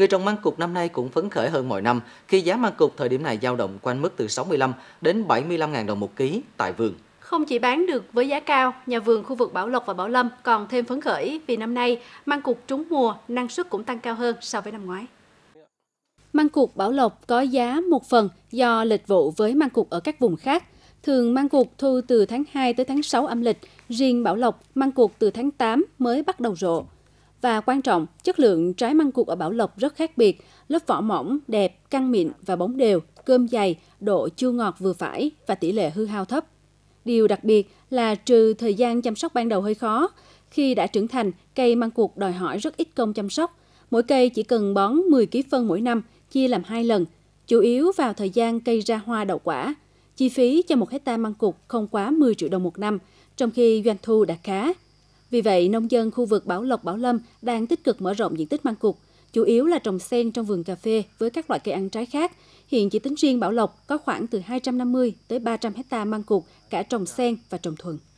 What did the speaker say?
Người trồng măng cụt năm nay cũng phấn khởi hơn mọi năm khi giá măng cụt thời điểm này dao động quanh mức từ 65 đến 75 000 đồng một ký tại vườn. Không chỉ bán được với giá cao, nhà vườn khu vực Bảo Lộc và Bảo Lâm còn thêm phấn khởi vì năm nay măng cụt trúng mùa, năng suất cũng tăng cao hơn so với năm ngoái. Măng cụt Bảo Lộc có giá một phần do lịch vụ với măng cụt ở các vùng khác. Thường măng cụt thu từ tháng 2 tới tháng 6 âm lịch, riêng Bảo Lộc măng cụt từ tháng 8 mới bắt đầu rộ. Và quan trọng, chất lượng trái măng cụt ở Bảo Lộc rất khác biệt, lớp vỏ mỏng, đẹp, căng mịn và bóng đều, cơm dày, độ chua ngọt vừa phải và tỷ lệ hư hao thấp. Điều đặc biệt là trừ thời gian chăm sóc ban đầu hơi khó, khi đã trưởng thành, cây măng cụt đòi hỏi rất ít công chăm sóc. Mỗi cây chỉ cần bón 10 kg phân mỗi năm, chia làm 2 lần, chủ yếu vào thời gian cây ra hoa đậu quả. Chi phí cho một hecta măng cụt không quá 10 triệu đồng một năm, trong khi doanh thu đã khá. Vì vậy, nông dân khu vực Bảo Lộc, Bảo Lâm đang tích cực mở rộng diện tích măng cụt, chủ yếu là trồng sen trong vườn cà phê với các loại cây ăn trái khác. Hiện chỉ tính riêng Bảo Lộc có khoảng từ 250 tới 300 hecta măng cụt cả trồng sen và trồng thuần.